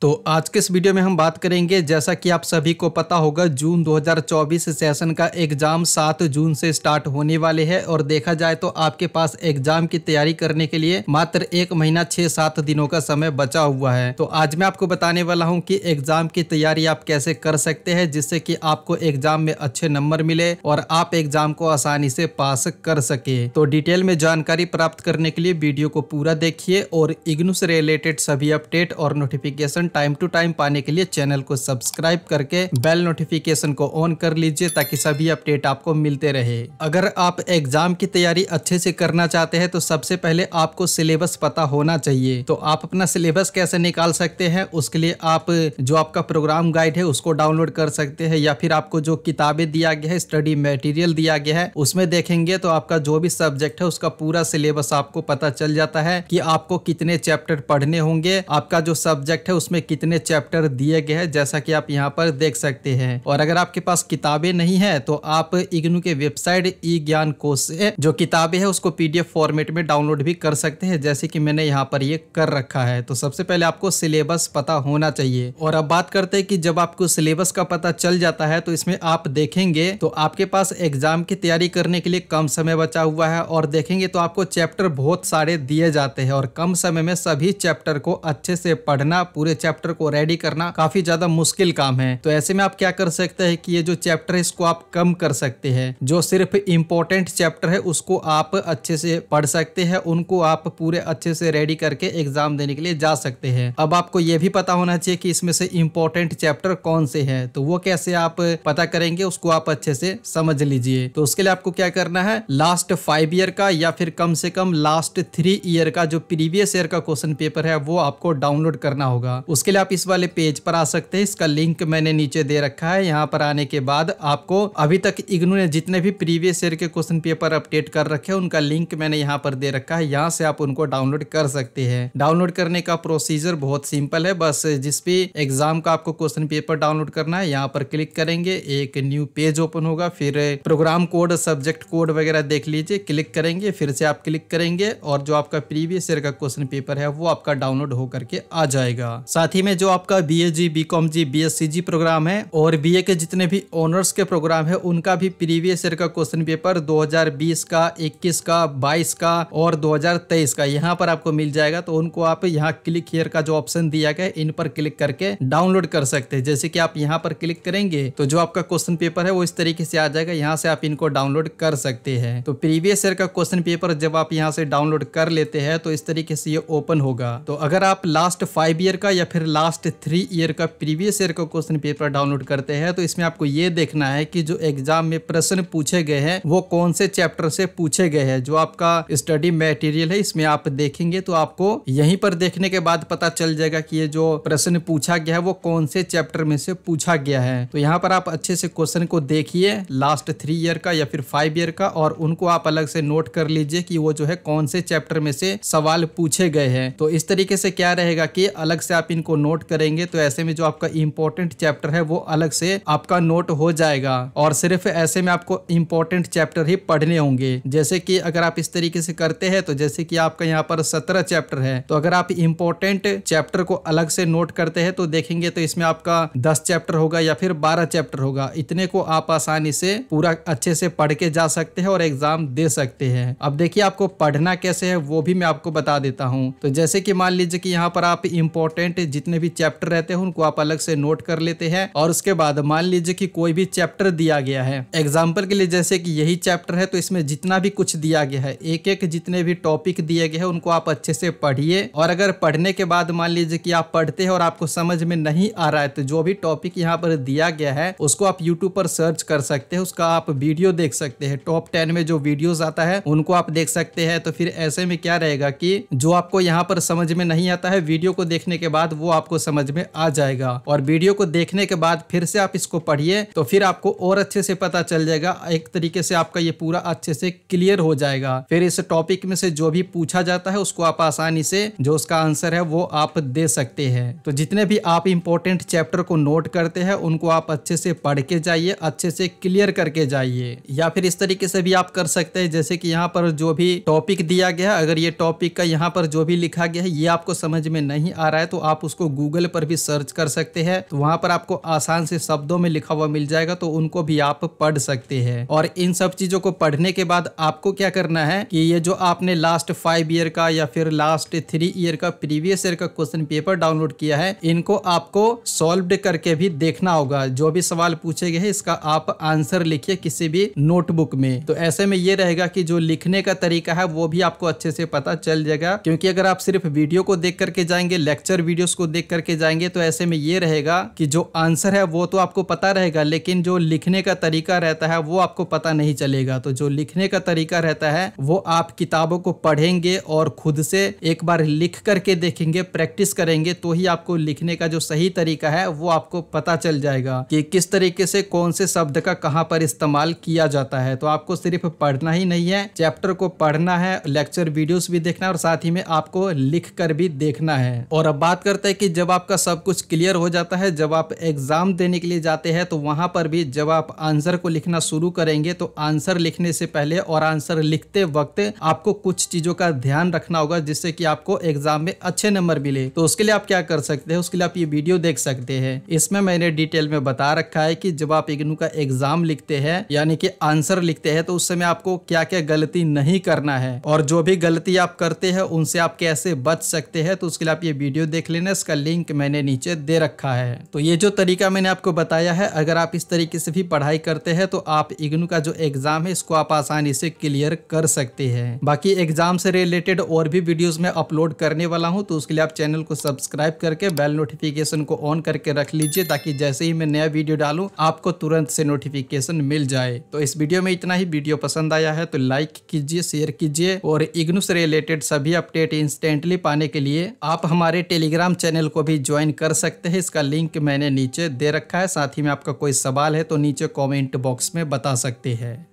तो आज के इस वीडियो में हम बात करेंगे जैसा कि आप सभी को पता होगा जून 2024 सेशन का एग्ज़ाम 7 जून से स्टार्ट होने वाले हैं और देखा जाए तो आपके पास एग्ज़ाम की तैयारी करने के लिए मात्र एक महीना छः सात दिनों का समय बचा हुआ है तो आज मैं आपको बताने वाला हूं कि एग्ज़ाम की तैयारी आप कैसे कर सकते हैं जिससे कि आपको एग्ज़ाम में अच्छे नंबर मिले और आप एग्ज़ाम को आसानी से पास कर सके तो डिटेल में जानकारी प्राप्त करने के लिए वीडियो को पूरा देखिए और इग्नू से रिलेटेड सभी अपडेट और notification updation time to time पाने के लिए चैनल को सब्सक्राइब करके बेल नोटिफिकेशन को ऑन कर लीजिए ताकि सभी अपडेट आपको मिलते रहे अगर आप एग्जाम की तैयारी अच्छे से करना चाहते हैं तो सबसे पहले आपको सिलेबस पता होना चाहिए तो आप अपना सिलेबस कैसे निकाल सकते हैं उसके लिए आप जो आपका प्रोग्राम गाइड है उसको डाउनलोड कर सकते हैं या फिर आपको जो किताबें दिया गया है स्टडी मटेरियल दिया गया है उसमें देखेंगे तो आपका जो भी सब्जेक्ट है उसका पूरा सिलेबस आपको पता चल जाता है कि आपको कितने चैप्टर पढ़ने होंगे आपका जो सब्जेक्ट है उसमें इसमें कितने चैप्टर दिए गए हैं जैसा कि आप यहाँ पर देख सकते हैं और अगर आपके पास किताबें नहीं है तो आप इग्नू के वेबसाइट ई ज्ञान कोश से जो किताबें है उसको पीडीएफ फॉर्मेट में डाउनलोड भी कर सकते हैं जैसे कि मैंने यहाँ पर ये कर रखा है तो सबसे पहले आपको सिलेबस पता होना चाहिए और अब बात करते हैं कि जब आपको सिलेबस का पता चल जाता है तो इसमें आप देखेंगे तो आपके पास एग्जाम की तैयारी करने के लिए कम समय बचा हुआ है और देखेंगे तो आपको चैप्टर बहुत सारे दिए जाते हैं और कम समय में सभी चैप्टर को अच्छे से पढ़ना पूरे चैप्टर को रेडी करना काफी ज्यादा मुश्किल काम है तो ऐसे में आप क्या कर सकते हैं कि ये जो चैप्टर है इसको आप कम कर सकते हैं जो सिर्फ इम्पोर्टेंट चैप्टर है उसको आप अच्छे से पढ़ सकते हैं उनको आप पूरे अच्छे से रेडी करके एग्जाम देने के लिए जा सकते हैं अब आपको ये भी पता होना चाहिए कि इसमें से इम्पोर्टेंट चैप्टर कौन से है तो वो कैसे आप पता करेंगे उसको आप अच्छे से समझ लीजिए तो उसके लिए आपको क्या करना है लास्ट फाइव ईयर का या फिर कम से कम लास्ट थ्री ईयर का जो प्रीवियस ईयर का क्वेश्चन पेपर है वो आपको डाउनलोड करना होगा उसके लिए आप इस वाले पेज पर आ सकते हैं इसका लिंक मैंने नीचे दे रखा है यहाँ पर आने के बाद आपको अभी तक इग्नू ने जितने भी प्रीवियस ईयर के क्वेश्चन पेपर अपडेट कर रखे हैं उनका लिंक मैंने यहाँ पर दे रखा है यहाँ से आप उनको डाउनलोड कर सकते हैं डाउनलोड करने का प्रोसीजर बहुत सिंपल है बस जिस भी एग्जाम का आपको क्वेश्चन पेपर डाउनलोड करना है यहाँ पर क्लिक करेंगे एक न्यू पेज ओपन होगा फिर प्रोग्राम कोड सब्जेक्ट कोड वगैरह देख लीजिए क्लिक करेंगे फिर से आप क्लिक करेंगे और जो आपका प्रीवियस ईयर का क्वेश्चन पेपर है वो आपका डाउनलोड होकर के आ जाएगा साथ ही में जो आपका B A G B com G B S C G programme है और बी ए के जितने भी ऑनर्स के प्रोग्राम है उनका भी प्रीवियस ईयर का क्वेश्चन पेपर 2020 का 21 का 22 का और 2023 का यहाँ पर आपको मिल जाएगा तो उनको आप यहाँ क्लिक हेयर का जो ऑप्शन दिया गया इन पर क्लिक करके डाउनलोड कर सकते हैं जैसे कि आप यहाँ पर क्लिक करेंगे तो जो आपका क्वेश्चन पेपर है वो इस तरीके से आ जाएगा यहाँ से आप इनको डाउनलोड कर सकते हैं तो प्रीवियस ईयर का क्वेश्चन पेपर जब आप यहाँ से डाउनलोड कर लेते हैं तो इस तरीके से ये ओपन होगा तो अगर आप लास्ट फाइव ईयर का या फिर लास्ट थ्री ईयर का प्रीवियस ईयर का क्वेश्चन पेपर डाउनलोड करते हैं तो इसमें आपको ये देखना है कि जो एग्जाम में प्रश्न पूछे गए हैं वो कौन से चैप्टर से पूछे गए हैं जो आपका स्टडी मेटेरियल है इसमें आप देखेंगे तो आपको यहीं पर देखने के बाद पता चल जाएगा कि ये जो प्रश्न पूछा गया है वो कौन से चैप्टर में से पूछा गया है तो यहाँ पर आप अच्छे से क्वेश्चन को देखिए लास्ट थ्री ईयर का या फिर फाइव ईयर का और उनको आप अलग से नोट कर लीजिए कि वो जो है कौन से चैप्टर में से सवाल पूछे गए हैं तो इस तरीके से क्या रहेगा कि अलग से आप इन को नोट करेंगे तो ऐसे में जो आपका इम्पोर्टेंट चैप्टर है वो अलग से आपका नोट हो जाएगा और सिर्फ ऐसे में आपको इम्पोर्टेंट चैप्टर ही पढ़ने होंगे जैसे कि अगर आप इस तरीके से करते हैं तो जैसे कि आपका यहाँ पर सत्रह चैप्टर है तो अगर आप इम्पोर्टेंट चैप्टर को अलग से नोट करते हैं तो देखेंगे तो इसमें आपका दस चैप्टर होगा या फिर बारह चैप्टर होगा इतने को आप आसानी से पूरा अच्छे से पढ़ के जा सकते हैं और एग्जाम दे सकते हैं अब देखिए आपको पढ़ना कैसे है वो भी मैं आपको बता देता हूँ तो जैसे कि मान लीजिए कि यहाँ पर आप इम्पोर्टेंट जितने भी चैप्टर रहते हैं उनको आप अलग से नोट कर लेते हैं और उसके बाद मान लीजिए कि कोई भी चैप्टर दिया गया है एग्जाम्पल के लिए जैसे कि यही चैप्टर है तो इसमें जितना भी कुछ दिया गया है एक एक जितने भी टॉपिक दिए गए हैं उनको आप अच्छे से पढ़िए और अगर पढ़ने के बाद मान लीजिए कि आप पढ़ते हैं और आपको समझ में नहीं आ रहा है तो जो भी टॉपिक यहाँ पर दिया गया है उसको आप यूट्यूब पर सर्च कर सकते हैं उसका आप वीडियो देख सकते हैं टॉप टेन में जो वीडियोज आता है उनको आप देख सकते हैं तो फिर ऐसे में क्या रहेगा कि जो आपको यहाँ पर समझ में नहीं आता है वीडियो को देखने के बाद वो आपको समझ में आ जाएगा और वीडियो को देखने के बाद फिर से आप इसको पढ़िए तो फिर आपको और अच्छे से पता चल जाएगा एक तरीके से आपका ये पूरा अच्छे से क्लियर हो जाएगा फिर इस टॉपिक में से जो भी पूछा जाता है उसको आप आसानी से जो उसका आंसर है वो आप दे सकते हैं तो जितने भी आप इम्पोर्टेंट चैप्टर को नोट करते हैं उनको आप अच्छे से पढ़ के जाइए अच्छे से क्लियर करके जाइए या फिर इस तरीके से भी आप कर सकते हैं जैसे कि यहाँ पर जो भी टॉपिक दिया गया है अगर ये टॉपिक का यहाँ पर जो भी लिखा गया है ये आपको समझ में नहीं आ रहा है तो आप उसको गूगल पर भी सर्च कर सकते हैं तो वहां पर आपको आसान से शब्दों में लिखा हुआ मिल जाएगा तो उनको भी आप पढ़ सकते हैं और इन सब चीजों को पढ़ने के बाद आपको क्या करना है कि ये जो आपने लास्ट फाइव ईयर का या फिर लास्ट थ्री ईयर का प्रीवियस ईयर का क्वेश्चन पेपर डाउनलोड किया है इनको आपको सॉल्व करके भी देखना होगा जो भी सवाल पूछे गए इसका आप आंसर लिखिए किसी भी नोटबुक में तो ऐसे में ये रहेगा कि जो लिखने का तरीका है वो भी आपको अच्छे से पता चल जाएगा क्योंकि अगर आप सिर्फ वीडियो को देख करके जाएंगे लेक्चर वीडियोस उसको देख करके जाएंगे तो ऐसे में ये रहेगा कि जो आंसर है वो तो आपको पता रहेगा लेकिन जो लिखने का तरीका रहता है वो आपको पता नहीं चलेगा तो जो लिखने का तरीका रहता है वो आप किताबों को पढ़ेंगे और खुद से एक बार लिख करके देखेंगे प्रैक्टिस करेंगे तो ही आपको लिखने का जो सही तरीका है वो आपको पता चल जाएगा कि किस तरीके से कौन से शब्द का कहाँ पर इस्तेमाल किया जाता है तो आपको सिर्फ पढ़ना ही नहीं है चैप्टर को पढ़ना है लेक्चर वीडियोस भी देखना है और साथ ही में आपको लिख कर भी देखना है और अब बात करते कहते है कि जब आपका सब कुछ क्लियर हो जाता है जब आप एग्ज़ाम देने के लिए जाते हैं तो वहाँ पर भी जब आप आंसर को लिखना शुरू करेंगे तो आंसर लिखने से पहले और आंसर लिखते वक्त आपको कुछ चीज़ों का ध्यान रखना होगा जिससे कि आपको एग्ज़ाम में अच्छे नंबर मिले तो उसके लिए आप क्या कर सकते हैं उसके लिए आप ये वीडियो देख सकते हैं इसमें मैंने डिटेल में बता रखा है कि जब आप इग्नू का एग्ज़ाम लिखते हैं यानी कि आंसर लिखते हैं तो उस समय आपको क्या क्या गलती नहीं करना है और जो भी गलती आप करते हैं उनसे आप कैसे बच सकते हैं तो उसके लिए आप ये वीडियो देख लेना कोर्सेस का लिंक मैंने नीचे दे रखा है तो ये जो तरीका मैंने आपको बताया है अगर आप इस तरीके से भी पढ़ाई करते हैं तो आप इग्नू का जो एग्ज़ाम है इसको आप आसानी से क्लियर कर सकते हैं बाकी एग्ज़ाम से रिलेटेड और भी वीडियोज़ में अपलोड करने वाला हूँ तो उसके लिए आप चैनल को सब्सक्राइब करके बेल नोटिफिकेशन को ऑन करके रख लीजिए ताकि जैसे ही मैं नया वीडियो डालू आपको तुरंत से नोटिफिकेशन मिल जाए तो इस वीडियो में इतना ही वीडियो पसंद आया है तो लाइक कीजिए शेयर कीजिए और इग्नू से रिलेटेड सभी अपडेट इंस्टेंटली पाने के लिए आप हमारे टेलीग्राम चैनल चैनल को भी ज्वाइन कर सकते हैं इसका लिंक मैंने नीचे दे रखा है साथ ही में आपका कोई सवाल है तो नीचे कमेंट बॉक्स में बता सकते हैं